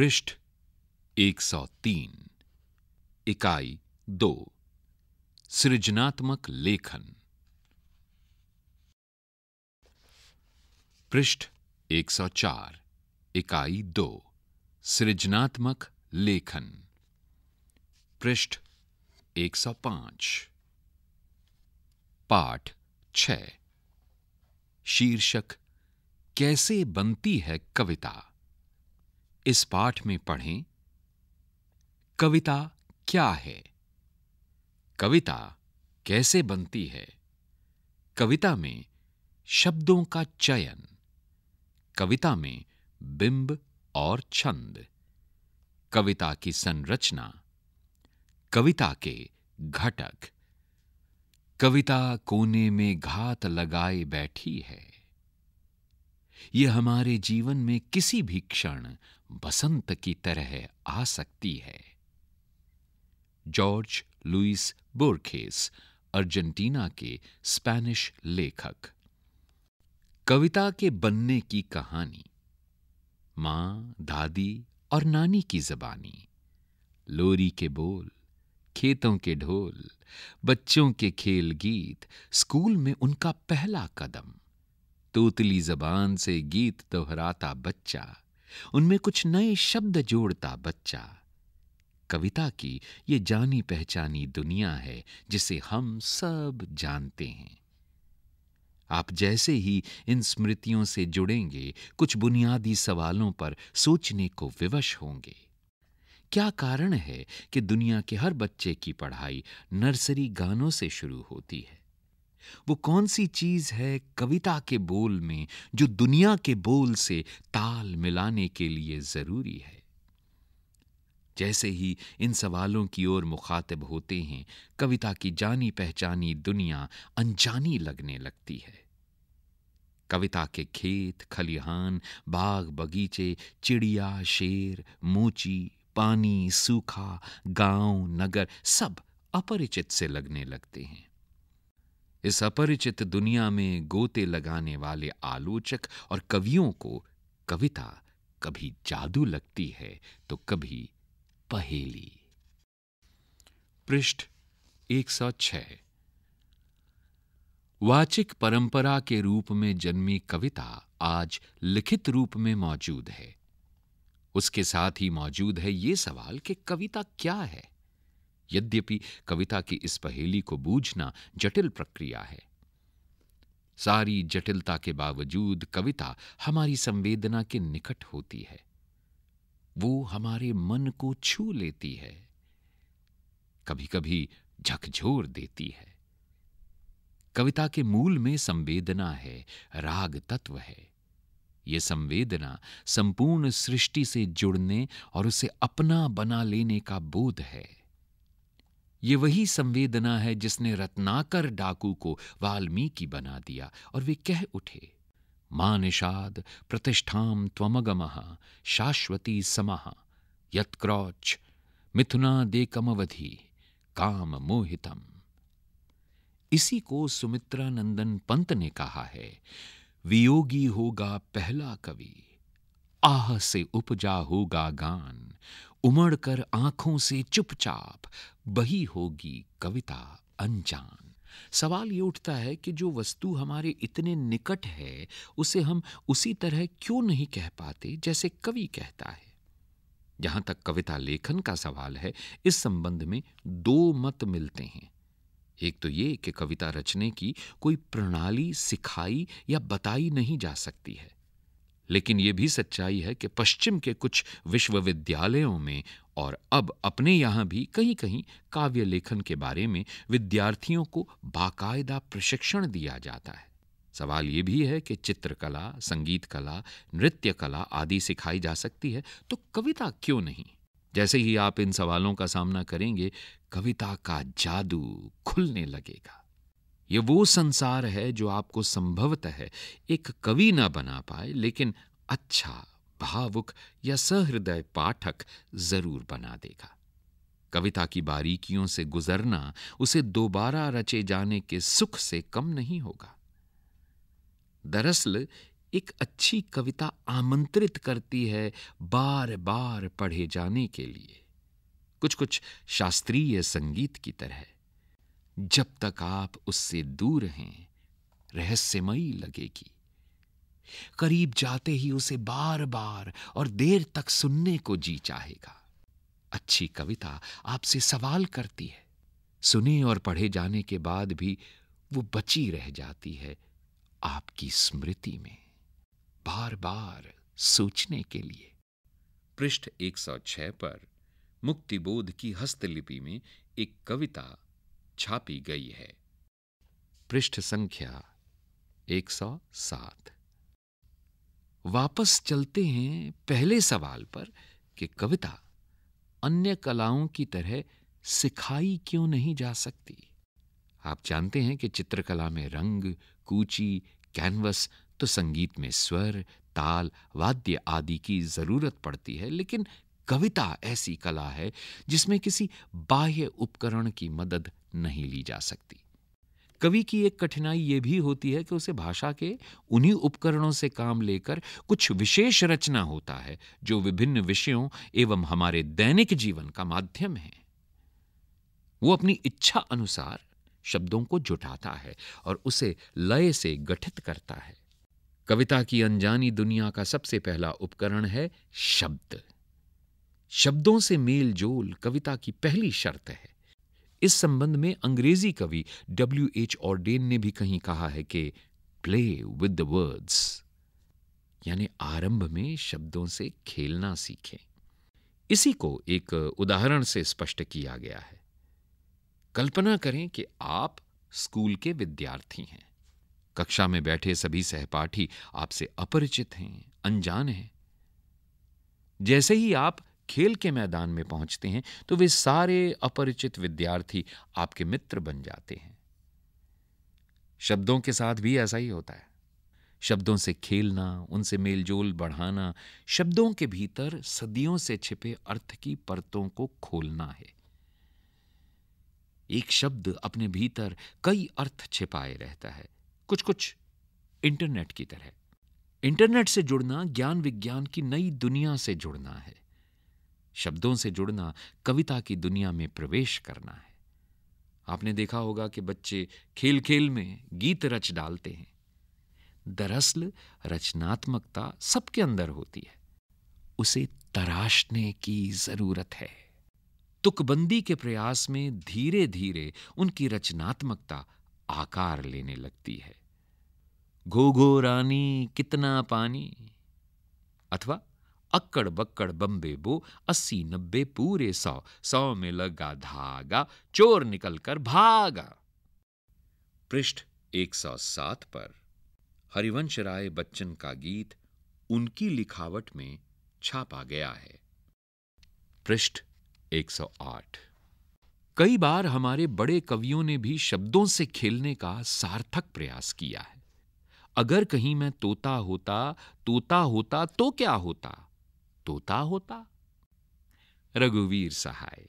पृष्ठ 103 इकाई दो सृजनात्मक लेखन पृष्ठ 104 इकाई दो सृजनात्मक लेखन पृष्ठ 105 पाठ 6 शीर्षक कैसे बनती है कविता इस पाठ में पढ़ें कविता क्या है कविता कैसे बनती है कविता में शब्दों का चयन कविता में बिंब और छंद कविता की संरचना कविता के घटक कविता कोने में घात लगाए बैठी है यह हमारे जीवन में किसी भी क्षण बसंत की तरह आ सकती है जॉर्ज लुइस बोर्खेस अर्जेंटीना के स्पैनिश लेखक कविता के बनने की कहानी मां दादी और नानी की जबानी लोरी के बोल खेतों के ढोल बच्चों के खेल गीत स्कूल में उनका पहला कदम तोतली जबान से गीत दोहराता बच्चा उनमें कुछ नए शब्द जोड़ता बच्चा कविता की ये जानी पहचानी दुनिया है जिसे हम सब जानते हैं आप जैसे ही इन स्मृतियों से जुड़ेंगे कुछ बुनियादी सवालों पर सोचने को विवश होंगे क्या कारण है कि दुनिया के हर बच्चे की पढ़ाई नर्सरी गानों से शुरू होती है वो कौन सी चीज है कविता के बोल में जो दुनिया के बोल से ताल मिलाने के लिए जरूरी है जैसे ही इन सवालों की ओर मुखातिब होते हैं कविता की जानी पहचानी दुनिया अनजानी लगने लगती है कविता के खेत खलिहान बाग बगीचे चिड़िया शेर मोची पानी सूखा गांव नगर सब अपरिचित से लगने लगते हैं इस अपरिचित दुनिया में गोते लगाने वाले आलोचक और कवियों को कविता कभी जादू लगती है तो कभी पहेली पृष्ठ 106 वाचिक परंपरा के रूप में जन्मी कविता आज लिखित रूप में मौजूद है उसके साथ ही मौजूद है ये सवाल कि कविता क्या है यद्यपि कविता की इस पहेली को बूझना जटिल प्रक्रिया है सारी जटिलता के बावजूद कविता हमारी संवेदना के निकट होती है वो हमारे मन को छू लेती है कभी कभी झकझोर देती है कविता के मूल में संवेदना है राग तत्व है ये संवेदना संपूर्ण सृष्टि से जुड़ने और उसे अपना बना लेने का बोध है ये वही संवेदना है जिसने रत्नाकर डाकू को वाल्मीकि बना दिया और वे कह उठे मां निषाद प्रतिष्ठाम त्वमगम शाश्वती समाह यत्क्रौच मिथुना देकमवधि काम मोहितम इसी को सुमित्रा नंदन पंत ने कहा है वियोगी होगा पहला कवि आह से उपजा होगा गान उमड़कर आंखों से चुपचाप बही होगी कविता अनजान सवाल ये उठता है कि जो वस्तु हमारे इतने निकट है उसे हम उसी तरह क्यों नहीं कह पाते जैसे कवि कहता है जहां तक कविता लेखन का सवाल है इस संबंध में दो मत मिलते हैं एक तो ये कि कविता रचने की कोई प्रणाली सिखाई या बताई नहीं जा सकती है लेकिन ये भी सच्चाई है कि पश्चिम के कुछ विश्वविद्यालयों में और अब अपने यहाँ भी कहीं कहीं काव्य लेखन के बारे में विद्यार्थियों को बाकायदा प्रशिक्षण दिया जाता है सवाल ये भी है कि चित्रकला संगीत कला नृत्य कला आदि सिखाई जा सकती है तो कविता क्यों नहीं जैसे ही आप इन सवालों का सामना करेंगे कविता का जादू खुलने लगेगा ये वो संसार है जो आपको संभवत है एक कवि ना बना पाए लेकिन अच्छा भावुक या सहृदय पाठक जरूर बना देगा कविता की बारीकियों से गुजरना उसे दोबारा रचे जाने के सुख से कम नहीं होगा दरअसल एक अच्छी कविता आमंत्रित करती है बार बार पढ़े जाने के लिए कुछ कुछ शास्त्रीय संगीत की तरह जब तक आप उससे दूर हैं रहस्यमयी लगेगी करीब जाते ही उसे बार बार और देर तक सुनने को जी चाहेगा अच्छी कविता आपसे सवाल करती है सुने और पढ़े जाने के बाद भी वो बची रह जाती है आपकी स्मृति में बार बार सोचने के लिए पृष्ठ 106 पर मुक्तिबोध की हस्तलिपि में एक कविता छापी गई है पृष्ठ संख्या 107 वापस चलते हैं पहले सवाल पर कि कविता अन्य कलाओं की तरह सिखाई क्यों नहीं जा सकती आप जानते हैं कि चित्रकला में रंग कूची कैनवस तो संगीत में स्वर ताल वाद्य आदि की जरूरत पड़ती है लेकिन कविता ऐसी कला है जिसमें किसी बाह्य उपकरण की मदद नहीं ली जा सकती कवि की एक कठिनाई ये भी होती है कि उसे भाषा के उन्हीं उपकरणों से काम लेकर कुछ विशेष रचना होता है जो विभिन्न विषयों एवं हमारे दैनिक जीवन का माध्यम है वो अपनी इच्छा अनुसार शब्दों को जुटाता है और उसे लय से गठित करता है कविता की अनजानी दुनिया का सबसे पहला उपकरण है शब्द शब्दों से मेल जोल कविता की पहली शर्त है इस संबंध में अंग्रेजी कवि डब्ल्यू एच ऑर्डेन ने भी कहीं कहा है कि प्ले विद द वर्ड्स यानी आरंभ में शब्दों से खेलना सीखें इसी को एक उदाहरण से स्पष्ट किया गया है कल्पना करें कि आप स्कूल के विद्यार्थी हैं कक्षा में बैठे सभी सहपाठी आपसे अपरिचित हैं अनजान हैं जैसे ही आप खेल के मैदान में पहुंचते हैं तो वे सारे अपरिचित विद्यार्थी आपके मित्र बन जाते हैं शब्दों के साथ भी ऐसा ही होता है शब्दों से खेलना उनसे मेलजोल बढ़ाना शब्दों के भीतर सदियों से छिपे अर्थ की परतों को खोलना है एक शब्द अपने भीतर कई अर्थ छिपाए रहता है कुछ कुछ इंटरनेट की तरह इंटरनेट से जुड़ना ज्ञान विज्ञान की नई दुनिया से जुड़ना है शब्दों से जुड़ना कविता की दुनिया में प्रवेश करना है आपने देखा होगा कि बच्चे खेल खेल में गीत रच डालते हैं दरअसल रचनात्मकता सबके अंदर होती है उसे तराशने की जरूरत है तुकबंदी के प्रयास में धीरे धीरे उनकी रचनात्मकता आकार लेने लगती है घो घो रानी कितना पानी अथवा अक्कड़ बक्कड़ बम्बे बो अस्सी नब्बे पूरे सौ सौ में लगा धागा चोर निकलकर भागा पृष्ठ 107 पर हरिवंश राय बच्चन का गीत उनकी लिखावट में छापा गया है पृष्ठ 108 कई बार हमारे बड़े कवियों ने भी शब्दों से खेलने का सार्थक प्रयास किया है अगर कहीं मैं तोता होता तोता होता तो क्या होता तोता होता रघुवीर सहाय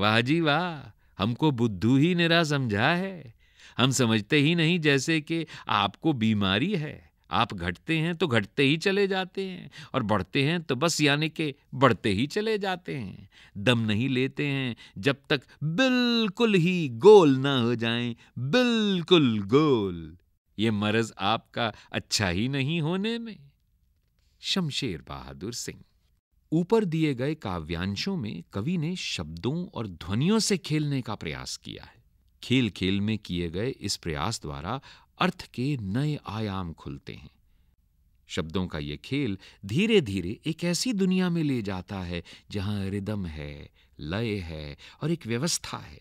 वाह जी वाह हमको बुद्धू ही निरा समझा है हम समझते ही नहीं जैसे कि आपको बीमारी है आप घटते हैं तो घटते ही चले जाते हैं और बढ़ते हैं तो बस यानी कि बढ़ते ही चले जाते हैं दम नहीं लेते हैं जब तक बिल्कुल ही गोल ना हो जाएं बिल्कुल गोल ये मरज आपका अच्छा ही नहीं होने में शमशेर बहादुर सिंह ऊपर दिए गए काव्यांशों में कवि ने शब्दों और ध्वनियों से खेलने का प्रयास किया है खेल खेल में किए गए इस प्रयास द्वारा अर्थ के नए आयाम खुलते हैं शब्दों का यह खेल धीरे धीरे एक ऐसी दुनिया में ले जाता है जहां रिदम है लय है और एक व्यवस्था है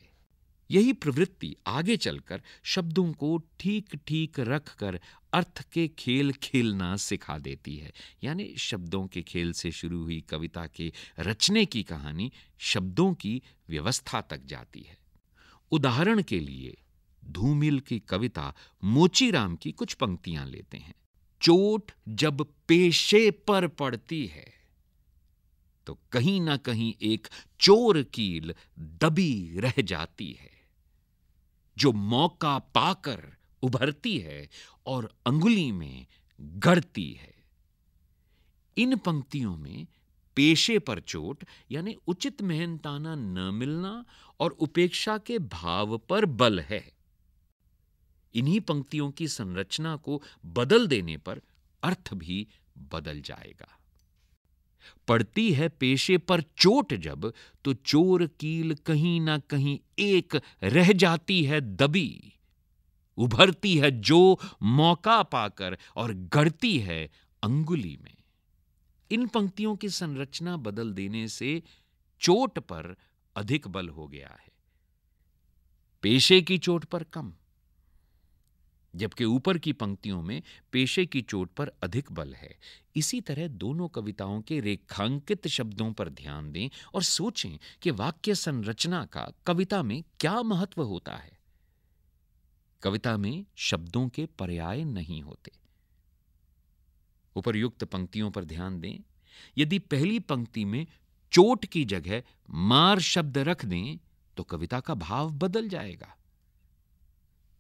यही प्रवृत्ति आगे चलकर शब्दों को ठीक ठीक रखकर अर्थ के खेल खेलना सिखा देती है यानी शब्दों के खेल से शुरू हुई कविता के रचने की कहानी शब्दों की व्यवस्था तक जाती है उदाहरण के लिए धूमिल की कविता मोचीराम की कुछ पंक्तियां लेते हैं चोट जब पेशे पर पड़ती है तो कहीं ना कहीं एक चोर कील दबी रह जाती है जो मौका पाकर उभरती है और अंगुली में गढ़ती है इन पंक्तियों में पेशे पर चोट यानी उचित मेहनताना न मिलना और उपेक्षा के भाव पर बल है इन्हीं पंक्तियों की संरचना को बदल देने पर अर्थ भी बदल जाएगा पड़ती है पेशे पर चोट जब तो चोर कील कहीं ना कहीं एक रह जाती है दबी उभरती है जो मौका पाकर और गढ़ती है अंगुली में इन पंक्तियों की संरचना बदल देने से चोट पर अधिक बल हो गया है पेशे की चोट पर कम जबकि ऊपर की पंक्तियों में पेशे की चोट पर अधिक बल है इसी तरह दोनों कविताओं के रेखांकित शब्दों पर ध्यान दें और सोचें कि वाक्य संरचना का कविता में क्या महत्व होता है कविता में शब्दों के पर्याय नहीं होते उपरयुक्त पंक्तियों पर ध्यान दें यदि पहली पंक्ति में चोट की जगह मार शब्द रख दें तो कविता का भाव बदल जाएगा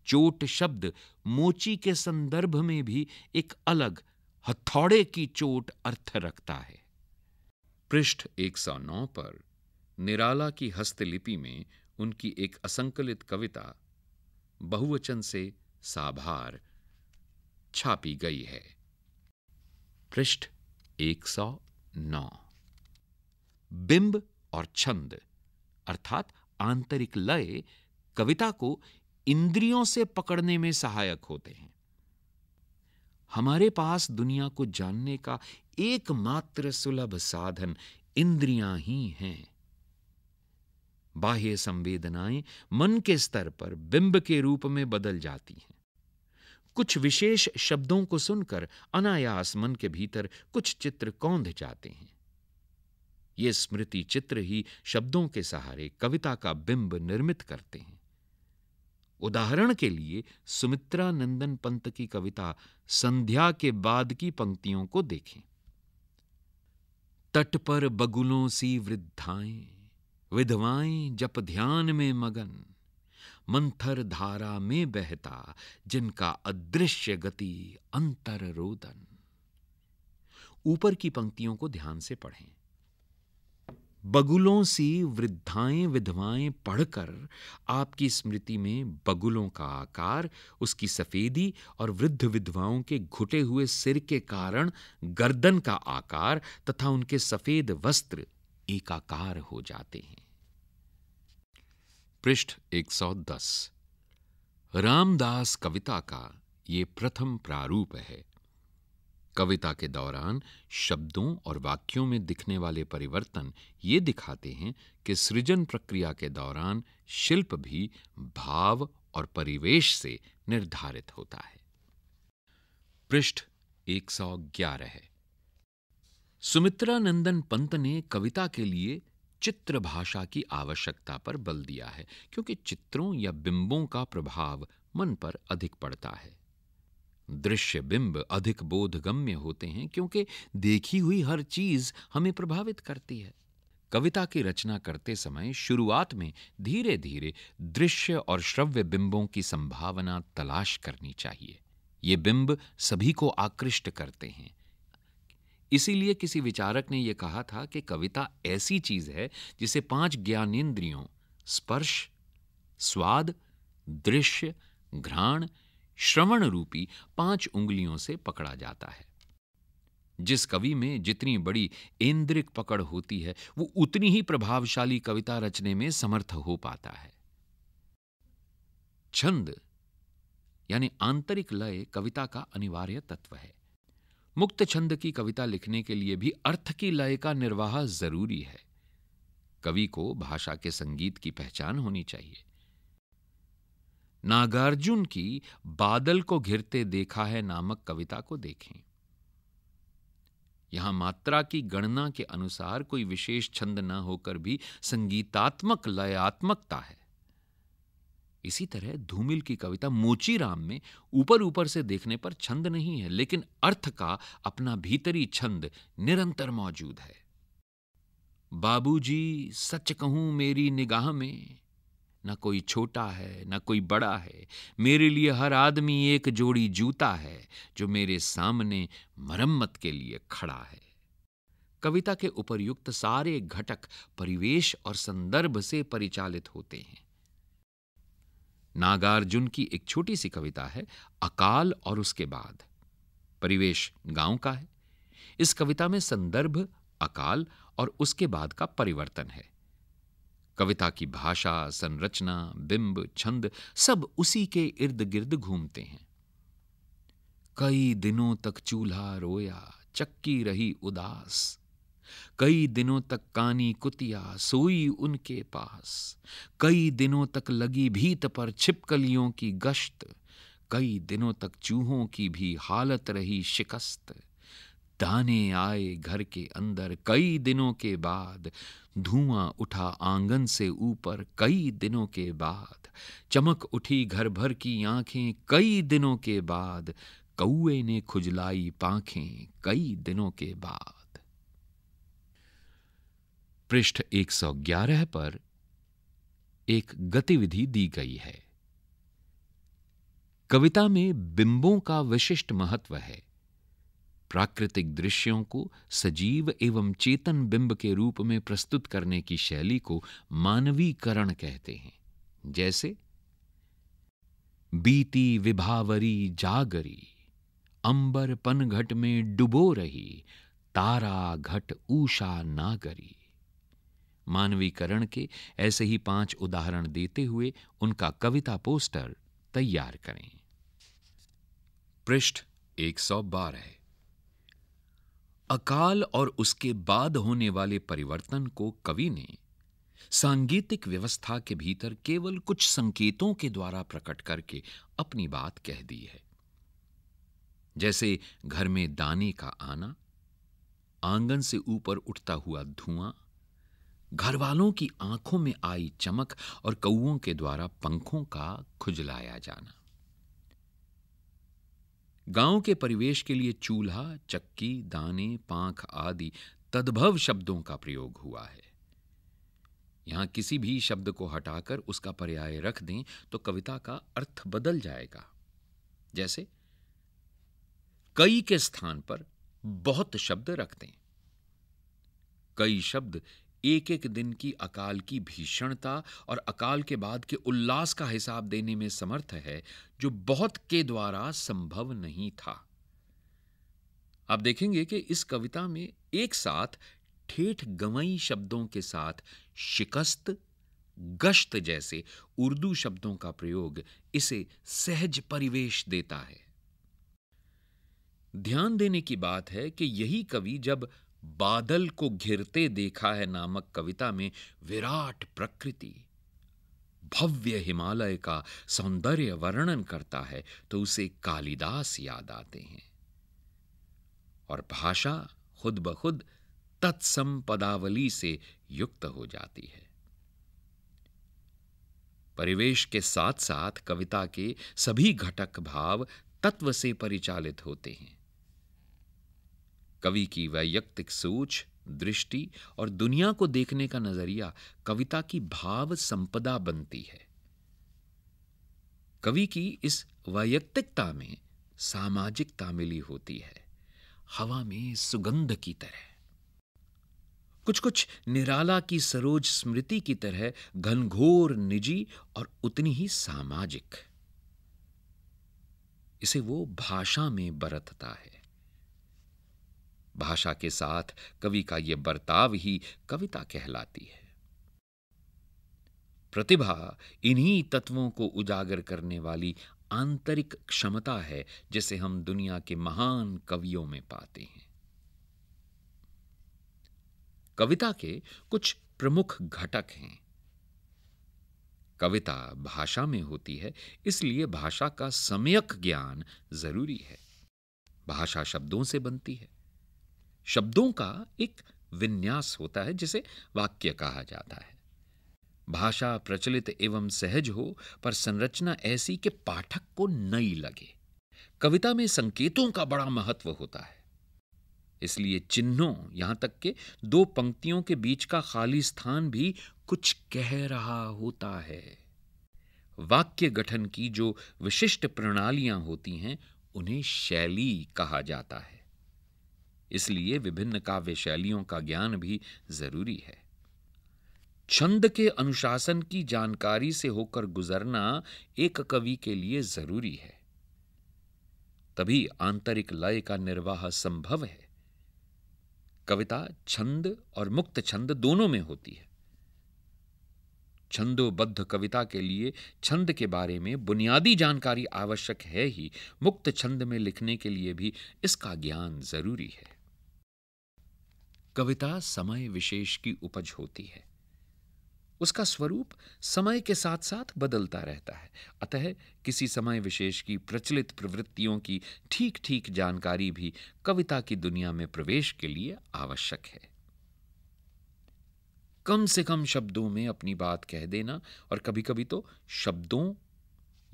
चोट शब्द मोची के संदर्भ में भी एक अलग हथौड़े की चोट अर्थ रखता है पृष्ठ 109 पर निराला की हस्तलिपि में उनकी एक असंकलित कविता बहुवचन से साभार छापी गई है पृष्ठ 109 बिंब और छंद अर्थात आंतरिक लय कविता को इंद्रियों से पकड़ने में सहायक होते हैं हमारे पास दुनिया को जानने का एकमात्र सुलभ साधन इंद्रियां ही हैं बाह्य संवेदनाएं मन के स्तर पर बिंब के रूप में बदल जाती हैं कुछ विशेष शब्दों को सुनकर अनायास मन के भीतर कुछ चित्र कौंध जाते हैं ये स्मृति चित्र ही शब्दों के सहारे कविता का बिंब निर्मित करते हैं उदाहरण के लिए सुमित्रा नंदन पंत की कविता संध्या के बाद की पंक्तियों को देखें तट पर बगुलों सी वृद्धाएं विधवाएं जप ध्यान में मगन मंथर धारा में बहता जिनका अदृश्य गति अंतर रोदन ऊपर की पंक्तियों को ध्यान से पढ़ें बगुलों सी वृद्धाएं विधवाएं पढ़कर आपकी स्मृति में बगुलों का आकार उसकी सफेदी और वृद्ध विधवाओं के घुटे हुए सिर के कारण गर्दन का आकार तथा उनके सफेद वस्त्र एकाकार हो जाते हैं पृष्ठ 110 रामदास कविता का ये प्रथम प्रारूप है कविता के दौरान शब्दों और वाक्यों में दिखने वाले परिवर्तन ये दिखाते हैं कि सृजन प्रक्रिया के दौरान शिल्प भी भाव और परिवेश से निर्धारित होता है पृष्ठ 111 है सुमित्रा नंदन पंत ने कविता के लिए चित्र भाषा की आवश्यकता पर बल दिया है क्योंकि चित्रों या बिंबों का प्रभाव मन पर अधिक पड़ता है दृश्य बिंब अधिक बोधगम्य होते हैं क्योंकि देखी हुई हर चीज हमें प्रभावित करती है कविता की रचना करते समय शुरुआत में धीरे धीरे दृश्य और श्रव्य बिंबों की संभावना तलाश करनी चाहिए ये बिंब सभी को आकृष्ट करते हैं इसीलिए किसी विचारक ने यह कहा था कि कविता ऐसी चीज है जिसे पांच ज्ञानेन्द्रियों स्पर्श स्वाद दृश्य घ्राण श्रवण रूपी पांच उंगलियों से पकड़ा जाता है जिस कवि में जितनी बड़ी इंद्रिक पकड़ होती है वो उतनी ही प्रभावशाली कविता रचने में समर्थ हो पाता है छंद यानी आंतरिक लय कविता का अनिवार्य तत्व है मुक्त छंद की कविता लिखने के लिए भी अर्थ की लय का निर्वाह जरूरी है कवि को भाषा के संगीत की पहचान होनी चाहिए नागार्जुन की बादल को घिरते देखा है नामक कविता को देखें यहां मात्रा की गणना के अनुसार कोई विशेष छंद न होकर भी संगीतात्मक लयात्मकता है इसी तरह धूमिल की कविता मोची राम में ऊपर ऊपर से देखने पर छंद नहीं है लेकिन अर्थ का अपना भीतरी छंद निरंतर मौजूद है बाबूजी सच कहूं मेरी निगाह में न कोई छोटा है न कोई बड़ा है मेरे लिए हर आदमी एक जोड़ी जूता है जो मेरे सामने मरम्मत के लिए खड़ा है कविता के उपरयुक्त सारे घटक परिवेश और संदर्भ से परिचालित होते हैं नागार्जुन की एक छोटी सी कविता है अकाल और उसके बाद परिवेश गांव का है इस कविता में संदर्भ अकाल और उसके बाद का परिवर्तन है कविता की भाषा संरचना बिंब छंद सब उसी के इर्द गिर्द घूमते हैं कई दिनों तक चूल्हा रोया चक्की रही उदास कई दिनों तक कानी कुतिया सोई उनके पास कई दिनों तक लगी भीत पर छिपकलियों की गश्त कई दिनों तक चूहों की भी हालत रही शिकस्त दाने आए घर के अंदर कई दिनों के बाद धुआं उठा आंगन से ऊपर कई दिनों के बाद चमक उठी घर भर की आंखें कई दिनों के बाद कौए ने खुजलाई पांखें कई दिनों के बाद पृष्ठ 111 पर एक गतिविधि दी गई है कविता में बिंबों का विशिष्ट महत्व है प्राकृतिक दृश्यों को सजीव एवं चेतन बिंब के रूप में प्रस्तुत करने की शैली को मानवीकरण कहते हैं जैसे बीती विभावरी जागरी अंबर पनघट में डुबो रही तारा घट ऊषा नागरी मानवीकरण के ऐसे ही पांच उदाहरण देते हुए उनका कविता पोस्टर तैयार करें पृष्ठ 112 अकाल और उसके बाद होने वाले परिवर्तन को कवि ने सांगीतिक व्यवस्था के भीतर केवल कुछ संकेतों के द्वारा प्रकट करके अपनी बात कह दी है जैसे घर में दाने का आना आंगन से ऊपर उठता हुआ धुआं घरवालों की आंखों में आई चमक और कौओं के द्वारा पंखों का खुजलाया जाना गांव के परिवेश के लिए चूल्हा चक्की दाने पांख आदि तद्भव शब्दों का प्रयोग हुआ है यहां किसी भी शब्द को हटाकर उसका पर्याय रख दें तो कविता का अर्थ बदल जाएगा जैसे कई के स्थान पर बहुत शब्द रख दें कई शब्द एक एक दिन की अकाल की भीषणता और अकाल के बाद के उल्लास का हिसाब देने में समर्थ है जो बहुत के द्वारा संभव नहीं था आप देखेंगे कि इस कविता में एक साथ ठेठ गवई शब्दों के साथ शिकस्त गश्त जैसे उर्दू शब्दों का प्रयोग इसे सहज परिवेश देता है ध्यान देने की बात है कि यही कवि जब बादल को घिरते देखा है नामक कविता में विराट प्रकृति भव्य हिमालय का सौंदर्य वर्णन करता है तो उसे कालिदास याद आते हैं और भाषा खुद ब खुद तत्सम पदावली से युक्त हो जाती है परिवेश के साथ साथ कविता के सभी घटक भाव तत्व से परिचालित होते हैं कवि की वैयक्तिक सोच दृष्टि और दुनिया को देखने का नजरिया कविता की भाव संपदा बनती है कवि की इस वैयक्तिकता में सामाजिकता मिली होती है हवा में सुगंध की तरह कुछ कुछ निराला की सरोज स्मृति की तरह घनघोर निजी और उतनी ही सामाजिक इसे वो भाषा में बरतता है भाषा के साथ कवि का यह बर्ताव ही कविता कहलाती है प्रतिभा इन्हीं तत्वों को उजागर करने वाली आंतरिक क्षमता है जिसे हम दुनिया के महान कवियों में पाते हैं कविता के कुछ प्रमुख घटक हैं कविता भाषा में होती है इसलिए भाषा का सम्यक ज्ञान जरूरी है भाषा शब्दों से बनती है शब्दों का एक विन्यास होता है जिसे वाक्य कहा जाता है भाषा प्रचलित एवं सहज हो पर संरचना ऐसी कि पाठक को नई लगे कविता में संकेतों का बड़ा महत्व होता है इसलिए चिन्हों यहां तक के दो पंक्तियों के बीच का खाली स्थान भी कुछ कह रहा होता है वाक्य गठन की जो विशिष्ट प्रणालियां होती हैं उन्हें शैली कहा जाता है इसलिए विभिन्न काव्य शैलियों का ज्ञान भी जरूरी है छंद के अनुशासन की जानकारी से होकर गुजरना एक कवि के लिए जरूरी है तभी आंतरिक लय का निर्वाह संभव है कविता छंद और मुक्त छंद दोनों में होती है छंदोबद्ध कविता के लिए छंद के बारे में बुनियादी जानकारी आवश्यक है ही मुक्त छंद में लिखने के लिए भी इसका ज्ञान जरूरी है कविता समय विशेष की उपज होती है उसका स्वरूप समय के साथ साथ बदलता रहता है अतः किसी समय विशेष की प्रचलित प्रवृत्तियों की ठीक ठीक जानकारी भी कविता की दुनिया में प्रवेश के लिए आवश्यक है कम से कम शब्दों में अपनी बात कह देना और कभी कभी तो शब्दों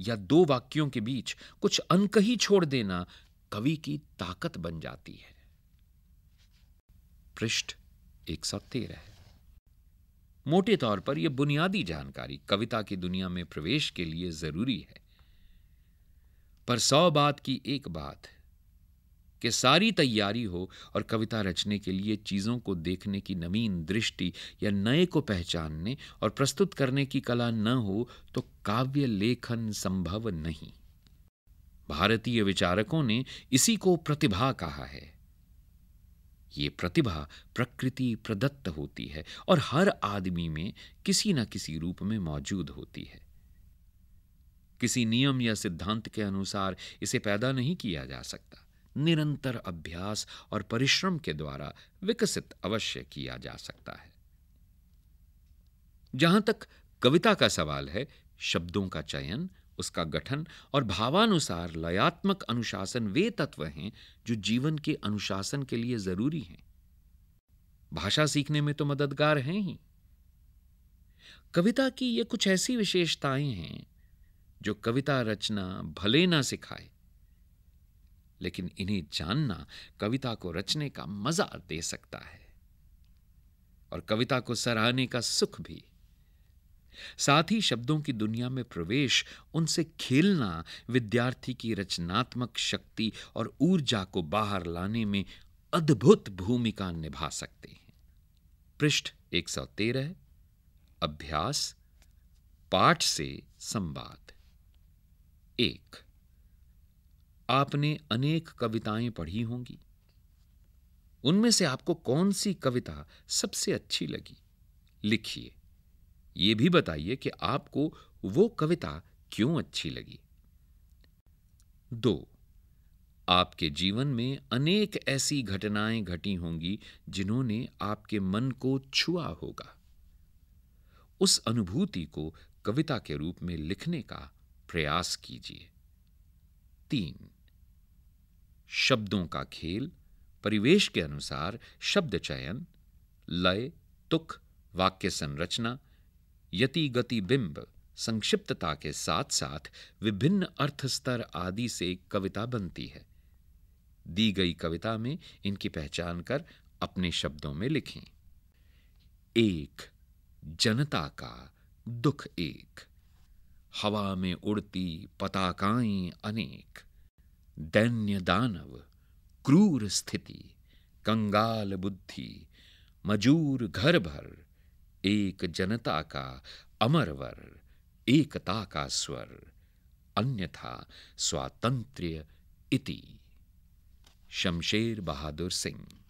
या दो वाक्यों के बीच कुछ अनकही छोड़ देना कवि की ताकत बन जाती है पृष्ठ एक सौ है मोटे तौर पर यह बुनियादी जानकारी कविता की दुनिया में प्रवेश के लिए जरूरी है पर सौ बात की एक बात कि सारी तैयारी हो और कविता रचने के लिए चीज़ों को देखने की नवीन दृष्टि या नए को पहचानने और प्रस्तुत करने की कला न हो तो काव्य लेखन संभव नहीं भारतीय विचारकों ने इसी को प्रतिभा कहा है ये प्रतिभा प्रकृति प्रदत्त होती है और हर आदमी में किसी न किसी रूप में मौजूद होती है किसी नियम या सिद्धांत के अनुसार इसे पैदा नहीं किया जा सकता निरंतर अभ्यास और परिश्रम के द्वारा विकसित अवश्य किया जा सकता है जहां तक कविता का सवाल है शब्दों का चयन उसका गठन और भावानुसार लयात्मक अनुशासन वे तत्व हैं जो जीवन के अनुशासन के लिए जरूरी हैं भाषा सीखने में तो मददगार हैं ही कविता की ये कुछ ऐसी विशेषताएं हैं जो कविता रचना भले ना सिखाए लेकिन इन्हें जानना कविता को रचने का मजा दे सकता है और कविता को सराहने का सुख भी साथ ही शब्दों की दुनिया में प्रवेश उनसे खेलना विद्यार्थी की रचनात्मक शक्ति और ऊर्जा को बाहर लाने में अद्भुत भूमिका निभा सकते हैं पृष्ठ 113 अभ्यास पाठ से संवाद एक आपने अनेक कविताएं पढ़ी होंगी उनमें से आपको कौन सी कविता सबसे अच्छी लगी लिखिए ये भी बताइए कि आपको वो कविता क्यों अच्छी लगी दो आपके जीवन में अनेक ऐसी घटनाएं घटी होंगी जिन्होंने आपके मन को छुआ होगा उस अनुभूति को कविता के रूप में लिखने का प्रयास कीजिए तीन शब्दों का खेल परिवेश के अनुसार शब्द चयन लय तुक वाक्य संरचना यति गति बिंब संक्षिप्तता के साथ साथ विभिन्न अर्थ स्तर आदि से कविता बनती है दी गई कविता में इनकी पहचान कर अपने शब्दों में लिखें एक जनता का दुख एक हवा में उड़ती पताकाएं अनेक दैन्य दानव क्रूर स्थिति कंगाल बुद्धि मजूर घर भर एक जनता का अमरवर एकता का स्वर अन्यथा स्वातंत्र्य इति शमशेर बहादुर सिंह